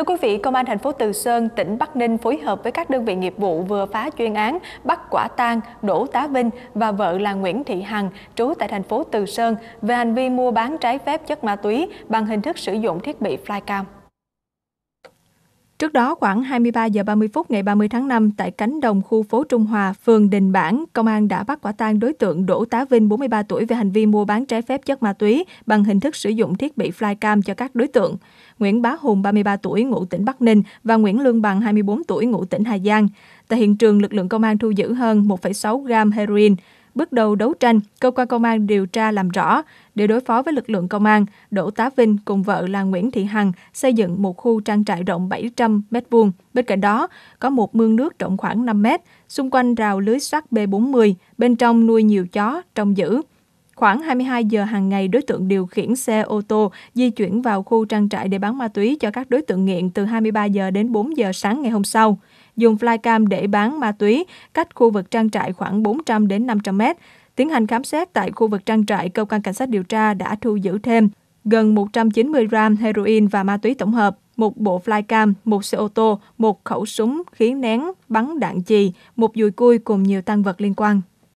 Thưa quý vị, Công an thành phố Từ Sơn, tỉnh Bắc Ninh phối hợp với các đơn vị nghiệp vụ vừa phá chuyên án bắt quả tang Đỗ Tá Vinh và vợ là Nguyễn Thị Hằng, trú tại thành phố Từ Sơn, về hành vi mua bán trái phép chất ma túy bằng hình thức sử dụng thiết bị flycam. Trước đó khoảng 23 giờ 30 phút ngày 30 tháng 5 tại cánh đồng khu phố Trung Hòa, phường Đình Bản, công an đã bắt quả tang đối tượng Đỗ Tá Vinh 43 tuổi về hành vi mua bán trái phép chất ma túy bằng hình thức sử dụng thiết bị flycam cho các đối tượng. Nguyễn Bá Hùng 33 tuổi ngụ tỉnh Bắc Ninh và Nguyễn Lương Bằng 24 tuổi ngụ tỉnh Hà Giang. Tại hiện trường lực lượng công an thu giữ hơn 1,6 gram heroin, Bước đầu đấu tranh, cơ quan công an điều tra làm rõ, để đối phó với lực lượng công an, Đỗ Tá Vinh cùng vợ là Nguyễn Thị Hằng xây dựng một khu trang trại rộng 700 m2. Bên cạnh đó, có một mương nước rộng khoảng 5 m, xung quanh rào lưới sắt B40, bên trong nuôi nhiều chó, trong giữ. Khoảng 22 giờ hàng ngày, đối tượng điều khiển xe ô tô di chuyển vào khu trang trại để bán ma túy cho các đối tượng nghiện từ 23 giờ đến 4 giờ sáng ngày hôm sau dùng flycam để bán ma túy cách khu vực trang trại khoảng 400 đến 500 mét. Tiến hành khám xét tại khu vực trang trại, cơ quan cảnh sát điều tra đã thu giữ thêm gần 190 gram heroin và ma túy tổng hợp, một bộ flycam, một xe ô tô, một khẩu súng khí nén bắn đạn chì, một dùi cui cùng nhiều tăng vật liên quan.